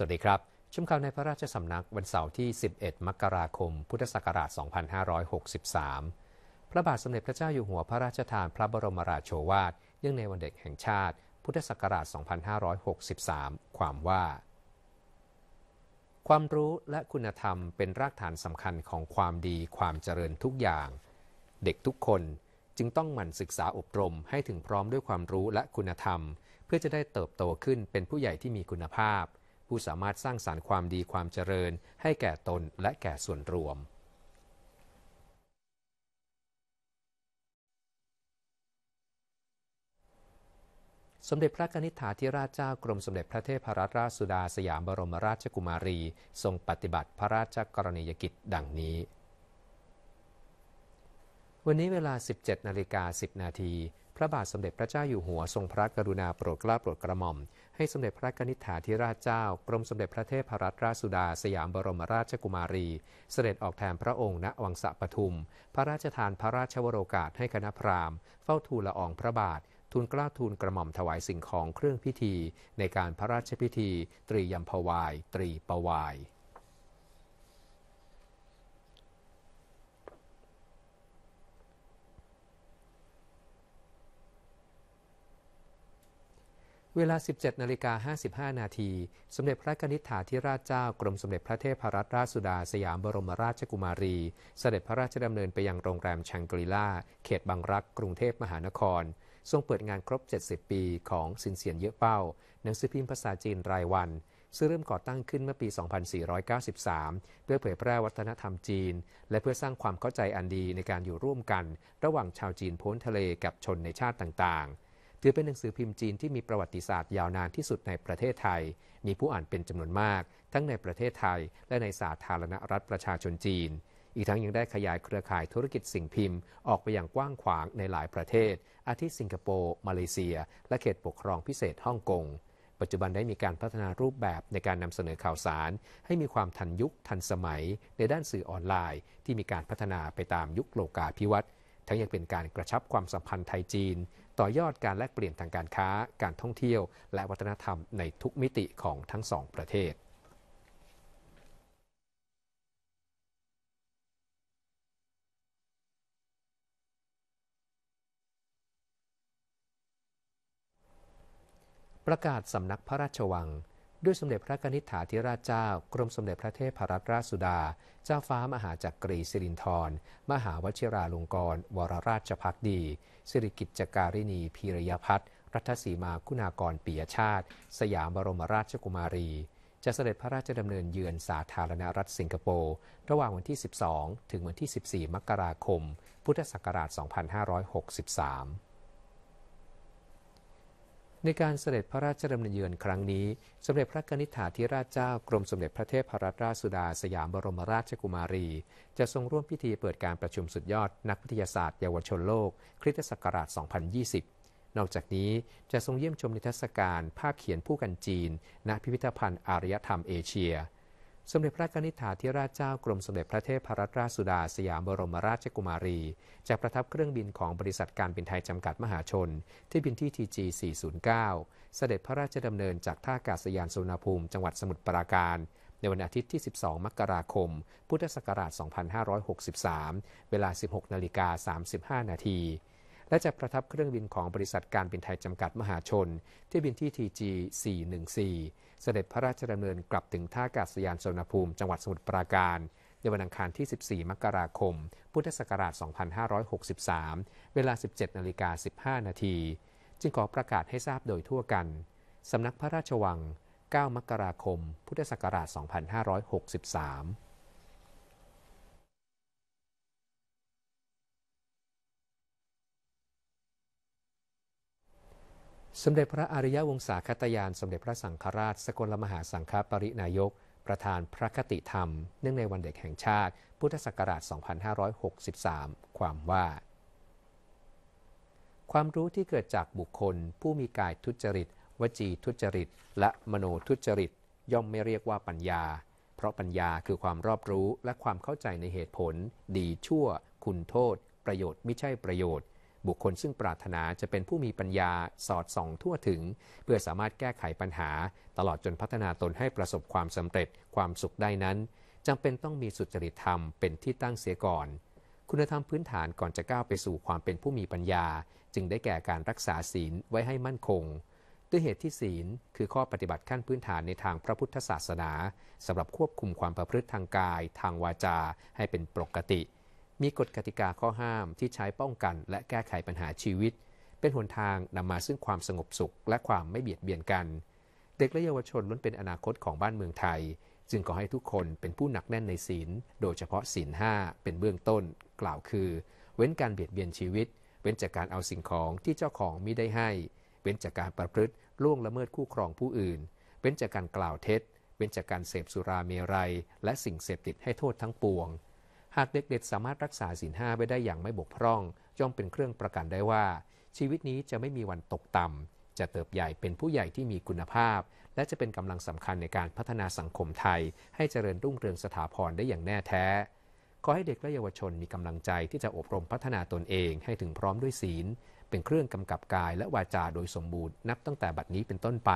สวัสดีครับชุมข่าวในพระราชสำนักวันเสาร์ที่ 11 มกราคม พุทธศักราช 2563 พระบาทสมเด็จพระเจ้าอยู่หัวพระราชทานพระบรมราชโชวาทเนื่องในวันเด็กแห่งชาติ พุทธศักราช 2563 ความว่า ความรู้และคุณธรรมเป็นรากฐานสำคัญของความดีความเจริญทุกอย่าง เด็กทุกคนจึงต้องหมั่นศึกษาอบรมให้ถึงพร้อมด้วยความรู้และคุณธรรม เพื่อจะได้เติบโตขึ้นเป็นผู้ใหญ่ที่มีคุณภาพผู้สามารถสร้างสารรค์ความดีความเจริญ ให้แก่ตนและแก่ส่วนรวม สมเด็จพระนิธิถาธิราชเจ้ากรมสมเด็จพระเทพรัตนราชสุดาสยามบรมราชกุมารี ทรงปฏิบัติพระราชกรณียกิจดังนี้ วันนี้เวลา 17 นาฬิกา10 นาทีพระบาทสมเด็จพระเจ้าอยู่หัวทรงพระกรุณาโปรดเกล้าโปรดกระหม่อมให้สมเด็จพระนิษฐาธิราชเจ้ากรมสมเด็จพระเทพรัตนราชสุดา สยามบรมราชกุมารี เสด็จออกแทนพระองค์ณวังสะปทุม พระราชทานพระราชวโรกาสให้คณะพราหมณ์เฝ้าทูลละอองพระบาททูลกล้าทูลกระหม่อมถวายสิ่งของเครื่องพิธีในการพระราชพิธี ตรียมพวาย ตรีปวายเวลา 17นาฬิกา 55 นาที สมเด็จพระนิษฐาธิราชเจ้ากรมสมเด็จพระเทพรัตนราชสุดาสยามบรมราชกุมารี เสด็จพระราชดำเนินไปยังโรงแรมชังกรีลา เขตบางรัก กรุงเทพมหานคร ทรงเปิดงานครบ 70 ปีของสินเสียนเยอะเป้า หนังสือพิมพ์ภาษาจีนรายวัน ซึ่งเริ่มก่อตั้งขึ้นเมื่อปี 2493 เพื่อเผยแพร่วัฒนธรรมจีน และเพื่อสร้างความเข้าใจอันดีในการอยู่ร่วมกัน ระหว่างชาวจีนพ้นทะเลกับชนในชาติต่างๆถือเป็นหนังสือพิมพ์จีนที่มีประวัติศาสตร์ยาวนานที่สุดในประเทศไทย มีผู้อ่านเป็นจำนวนมากทั้งในประเทศไทยและในสาธารณรัฐประชาชนจีน อีกทั้งยังได้ขยายเครือข่ายธุรกิจสิ่งพิมพ์ออกไปอย่างกว้างขวางในหลายประเทศ อาทิสิงคโปร์ มาเลเซียและเขตปกครองพิเศษฮ่องกง ปัจจุบันได้มีการพัฒนารูปแบบในการนำเสนอข่าวสารให้มีความทันยุคทันสมัยในด้านสื่อออนไลน์ที่มีการพัฒนาไปตามยุคโลกาภิวัตน์ ทั้งยังเป็นการกระชับความสัมพันธ์ไทยจีนต่อยอดการแลกเปลี่ยนทางการค้าการท่องเที่ยว และวัฒนธรรมในทุกมิติของทั้งสองประเทศ ประกาศสำนักพระราชวังด้วยสมเด็จพระกนิษฐาธิราชเจ้า กรมสมเด็จพระเทพรัตนราชสุดา เจ้าฟ้ามหาจักรีสิรินทรมหาวชิราลงกรณวรราชพักดีสิริกิจจการินีพีรยพัฒน์รัฐสีมาคุณากรปียชาติ สยามบรมราชกุมารีจะเสด็จพระราชดำเนินเยือนสาธารณรัฐสิงคโปร์ระหว่างวันที่ 12 ถึงวันที่ 14 มกราคม พุทธศักราช 2563ในการเสด็จพระราชดำเนินเยือนครั้งนี้ สมเด็จพระนิธิถาธิราชเจ้ากรมสมเด็จพระเทพรัตนราชสุดาสยามบรมราชกุมารี จะทรงร่วมพิธีเปิดการประชุมสุดยอด นักวิทยาศาสตร์เยาวชนโลกคริสตศักราช 2020 นอกจากนี้จะทรงเยี่ยมชมนิทรรศการ ภาพเขียนผู้กันจีนณพิพิธภัณฑ์อารยธรรมเอเชียสมเด็จพระนิธิาธิราชเจ้ากรมสมเด็จพระเทพรัตนราชสุดาสยามบรมราชกุมารี จะประทับเครื่องบินของบริษัทการบินไทยจำกัดมหาชน ที่บินที่ TG 409เสด็จพระราชดำเนินจากท่าอากาศยานสุวรรณภูมิจังหวัดสมุทรปราการ ในวันอาทิตย์ที่ 12 มกราคมพุทธศักราช2563 เวลา 16นาฬิกา35นาทีและจะประทับเครื่องบินของบริษัทการบินไทยจำกัดมหาชน ที่บินที่ TG 414 เสด็จพระราชดำเนินกลับถึงท่าอากาศยานสุวรรณภูมิจังหวัดสมุทรปราการ ในวันอังคารที่ 14 มกราคม พุทธศักราช 2563 เวลา 17 นาฬิกา 15 นาที จึงขอประกาศให้ทราบโดยทั่วกัน สำนักพระราชวัง 9 มกราคม พุทธศักราช 2563สมเด็จพระอริยวงศาคตยาน สมเด็จพระสังฆราช สกลมหาสังฆปรินายก ประธานพระคติธรรม เนื่องในวันเด็กแห่งชาติ พุทธศักราช2563 ความว่า ความรู้ที่เกิดจากบุคคล ผู้มีกายทุจริต วจีทุจริต และมโนทุจริต ย่อมไม่เรียกว่าปัญญา เพราะปัญญาคือความรอบรู้ และความเข้าใจในเหตุผล ดีชั่ว คุณโทษ ประโยชน์ไม่ใช่ประโยชน์บุคคลซึ่งปรารถนาจะเป็นผู้มีปัญญาสอดส่องทั่วถึง เพื่อสามารถแก้ไขปัญหา ตลอดจนพัฒนาตนให้ประสบความสำเร็จความสุขได้นั้นจำเป็นต้องมีสุจริตธรรมเป็นที่ตั้งเสียก่อน คุณธรรมพื้นฐานก่อนจะก้าวไปสู่ความเป็นผู้มีปัญญา จึงได้แก่การรักษาศีลไว้ให้มั่นคง ด้วยเหตุที่ศีลคือข้อปฏิบัติขั้นพื้นฐานในทางพระพุทธศาสนาสำหรับควบคุมความประพฤติทางกาย ทางวาจาให้เป็นปกติมีกฎกติกาข้อห้ามที่ใช้ป้องกันและแก้ไขปัญหาชีวิต เป็นหนทางนำมาซึ่งความสงบสุขและความไม่เบียดเบียนกัน เด็กและเยาวชนล้วนเป็นอนาคตของบ้านเมืองไทย จึงขอให้ทุกคนเป็นผู้หนักแน่นในศีล โดยเฉพาะศีลห้าเป็นเบื้องต้น กล่าวคือ เว้นการเบียดเบียนชีวิต เว้นจากการเอาสิ่งของที่เจ้าของมิได้ให้ เว้นจากการประพฤติล่วงละเมิดคู่ครองผู้อื่น เว้นจากการกล่าวเท็จเว้นจากการเสพสุราเมรัย และสิ่งเสพติดให้โทษทั้งปวงหากเด็กๆ สามารถรักษาศีลห้าไว้ได้อย่างไม่บกพร่องย่อมเป็นเครื่องประกันได้ว่า ชีวิตนี้จะไม่มีวันตกต่ำ จะเติบใหญ่เป็นผู้ใหญ่ที่มีคุณภาพ และจะเป็นกำลังสำคัญในการพัฒนาสังคมไทย ให้เจริญรุ่งเรืองสถาพรได้อย่างแน่แท้ ขอให้เด็กและเยาวชนมีกำลังใจที่จะอบรมพัฒนาตนเองให้ถึงพร้อมด้วยศีล เป็นเครื่องกำกับกายและวาจาโดยสมบูรณ์นับตั้งแต่บัดนี้เป็นต้นไป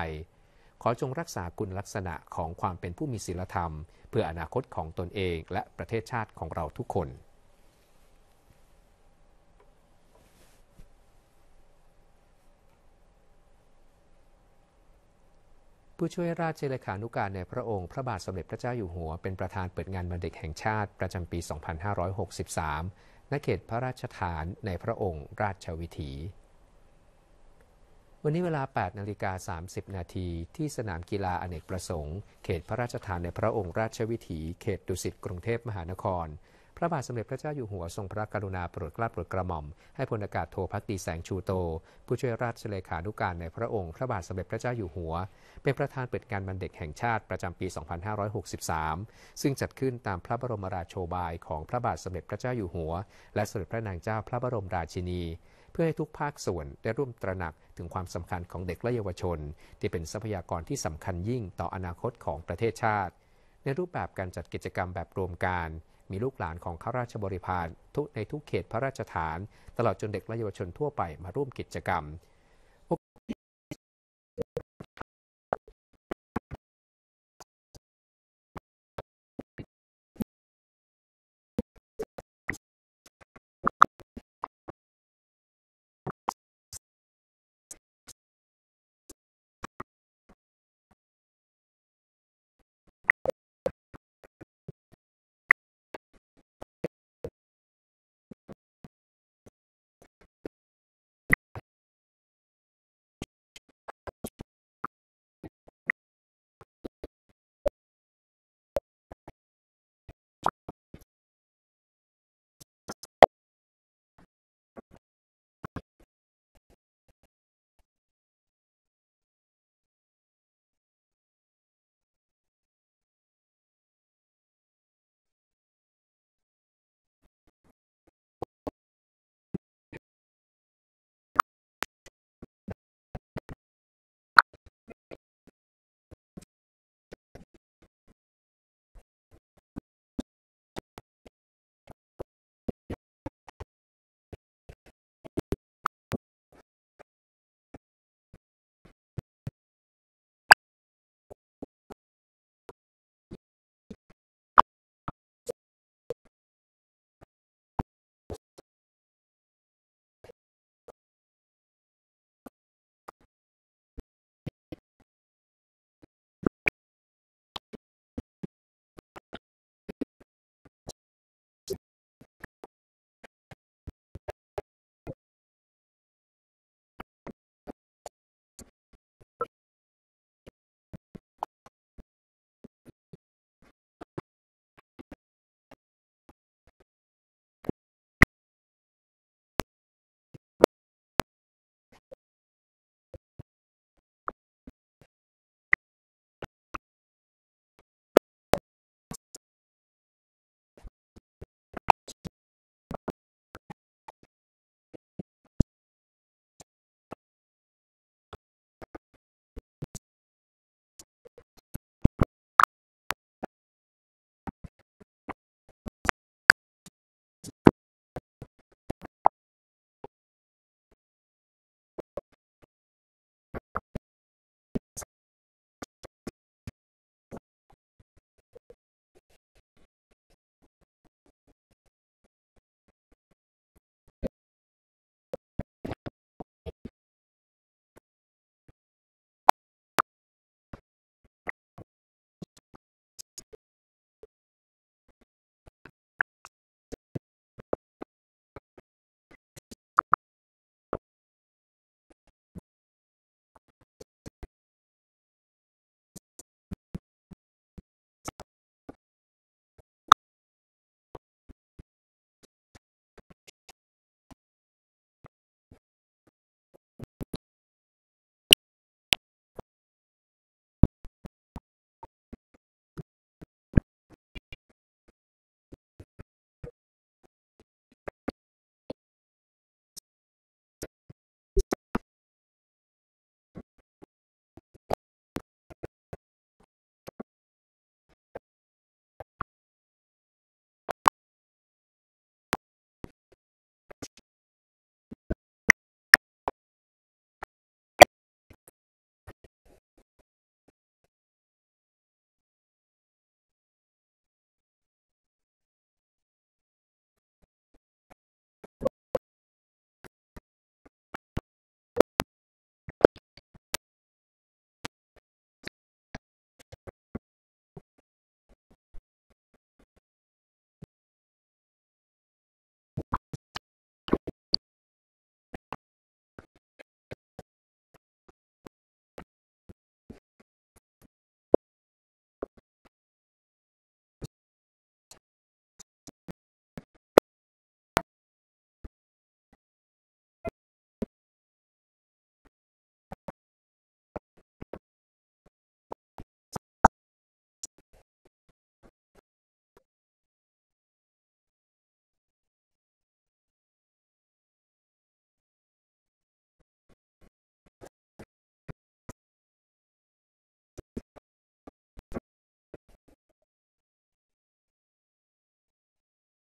ขอจงรักษาคุณลักษณะของความเป็นผู้มีศีลธรรม เพื่ออนาคตของตนเองและประเทศชาติของเราทุกคนผู้ช่วยราชเลขานุการในพระองค์พระบาทสมเด็จพระเจ้าอยู่หัวเป็นประธานเปิดงานบันเด็กแห่งชาติประจำปี 2563 ณ เขตพระราชฐานในพระองค์ราชวิถีวันนี้เวลา 8 นาฬิกา 30 นาทีที่สนามกีฬาอเนกประสงค์ เขตพระราชฐานในพระองค์ราชวิถี เขตดุสิต กรุงเทพมหานคร พระบาทสมเด็จพระเจ้าอยู่หัวทรงพระกรุณาโปรดเกล้าโปรดกระหม่อม ให้พลอากาศโทพักดีแสงชูโต ผู้ช่วยราชเลขานุการในพระองค์ พระบาทสมเด็จพระเจ้าอยู่หัว เป็นประธานเปิดงานบันเด็กแห่งชาติประจำปี 2563 ซึ่งจัดขึ้นตามพระบรมราชโชบายของพระบาทสมเด็จพระเจ้าอยู่หัว และสมเด็จพระนางเจ้าพระบรมราชินีเพื่อให้ทุกภาคส่วนได้ร่วมตระหนักถึงความสำคัญของเด็กและเยาวชน ที่เป็นทรัพยากรที่สำคัญยิ่งต่ออนาคตของประเทศชาติ ในรูปแบบการจัดกิจกรรมแบบรวมการ มีลูกหลานของข้าราชบริพารทุกในทุกเขตพระราชฐาน ตลอดจนเด็กและเยาวชนทั่วไปมาร่วมกิจกรรม